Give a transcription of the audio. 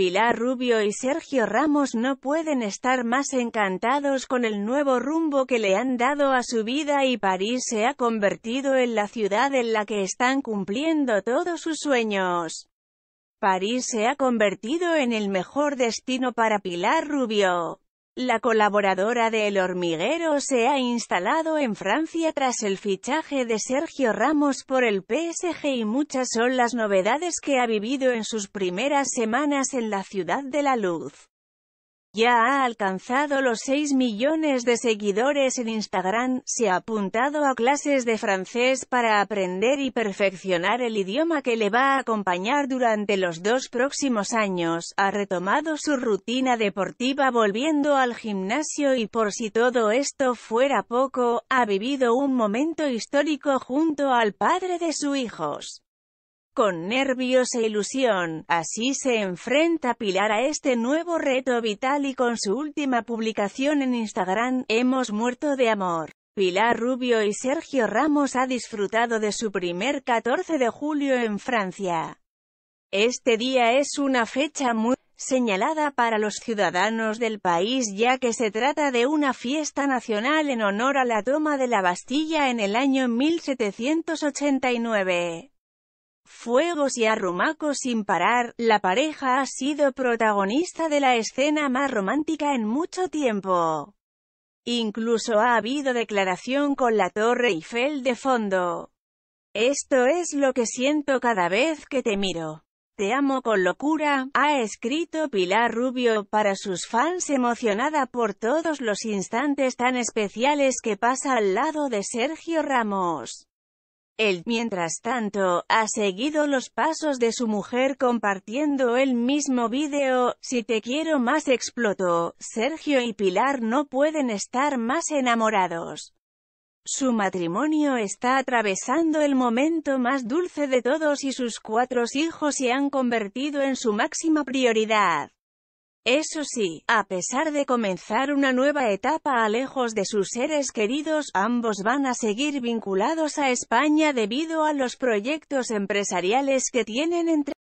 Pilar Rubio y Sergio Ramos no pueden estar más encantados con el nuevo rumbo que le han dado a su vida y París se ha convertido en la ciudad en la que están cumpliendo todos sus sueños. París se ha convertido en el mejor destino para Pilar Rubio. La colaboradora de El Hormiguero se ha instalado en Francia tras el fichaje de Sergio Ramos por el PSG y muchas son las novedades que ha vivido en sus primeras semanas en la Ciudad de la Luz. Ya ha alcanzado los 6 millones de seguidores en Instagram, se ha apuntado a clases de francés para aprender y perfeccionar el idioma que le va a acompañar durante los dos próximos años, ha retomado su rutina deportiva volviendo al gimnasio y por si todo esto fuera poco, ha vivido un momento histórico junto al padre de sus hijos con nervios e ilusión. Así se enfrenta Pilar a este nuevo reto vital y con su última publicación en Instagram, Hemos muerto de amor. Pilar Rubio y Sergio Ramos ha disfrutado de su primer 14 de julio en Francia. Este día es una fecha muy señalada para los ciudadanos del país ya que se trata de una fiesta nacional en honor a la toma de la Bastilla en el año 1789 fuegos y arrumacos sin parar, la pareja ha sido protagonista de la escena más romántica en mucho tiempo. Incluso ha habido declaración con la Torre Eiffel de fondo. Esto es lo que siento cada vez que te miro. Te amo con locura, ha escrito Pilar Rubio para sus fans emocionada por todos los instantes tan especiales que pasa al lado de Sergio Ramos. Él, mientras tanto, ha seguido los pasos de su mujer compartiendo el mismo vídeo, Si te quiero más exploto, Sergio y Pilar no pueden estar más enamorados. Su matrimonio está atravesando el momento más dulce de todos y sus cuatro hijos se han convertido en su máxima prioridad. Eso sí, a pesar de comenzar una nueva etapa a lejos de sus seres queridos, ambos van a seguir vinculados a España debido a los proyectos empresariales que tienen entre